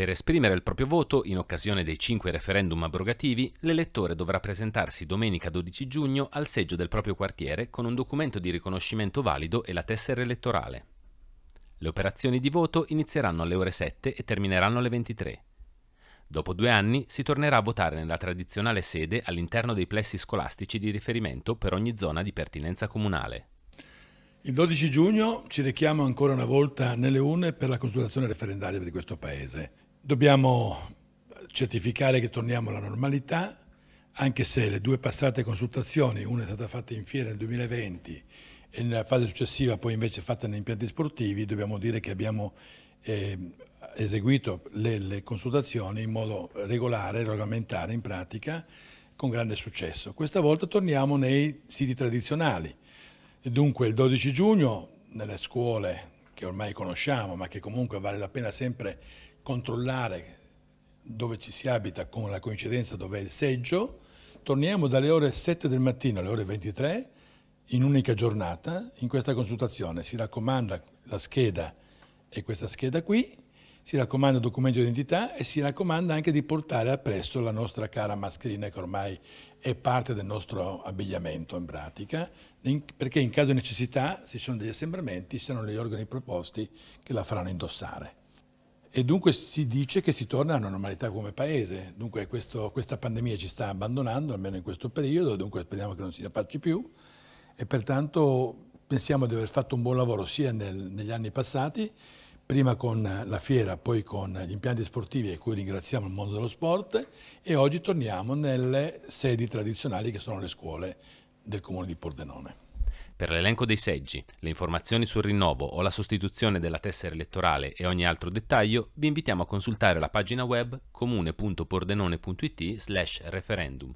Per esprimere il proprio voto, in occasione dei cinque referendum abrogativi, l'elettore dovrà presentarsi domenica 12 giugno al seggio del proprio quartiere con un documento di riconoscimento valido e la tessera elettorale. Le operazioni di voto inizieranno alle ore 7 e termineranno alle 23. Dopo due anni si tornerà a votare nella tradizionale sede all'interno dei plessi scolastici di riferimento per ogni zona di pertinenza comunale. Il 12 giugno ci richiamo ancora una volta nelle urne per la consultazione referendaria di questo Paese. Dobbiamo certificare che torniamo alla normalità, anche se le due passate consultazioni, una è stata fatta in fiera nel 2020 e nella fase successiva poi invece fatta negli impianti sportivi, dobbiamo dire che abbiamo eh, eseguito le, le, consultazioni in modo regolare, regolamentare in pratica, con grande successo. Questa volta torniamo nei siti tradizionali, dunque il 12 giugno nelle scuole che ormai conosciamo ma che comunque vale la pena sempre controllare dove ci si abita con la coincidenza dove è il seggio, torniamo dalle ore 7 del mattino alle ore 23 in un'unica giornata in questa consultazione. Si raccomanda la scheda e questa scheda qui, si raccomanda il documento di identità e si raccomanda anche di portare appresso la nostra cara mascherina che ormai è parte del nostro abbigliamento in pratica, perché in caso di necessità, se ci sono degli assembramenti, saranno gli organi proposti che la faranno indossare e dunque si dice che si torna alla normalità come paese, dunque questo, questa pandemia ci sta abbandonando, almeno in questo periodo, dunque speriamo che non si affacci più e pertanto pensiamo di aver fatto un buon lavoro sia nel, negli anni passati, prima con la fiera, poi con gli impianti sportivi a cui ringraziamo il mondo dello sport e oggi torniamo nelle sedi tradizionali che sono le scuole del comune di Pordenone. Per l'elenco dei seggi, le informazioni sul rinnovo o la sostituzione della tessera elettorale e ogni altro dettaglio, vi invitiamo a consultare la pagina web comune.pordenone.it slash referendum.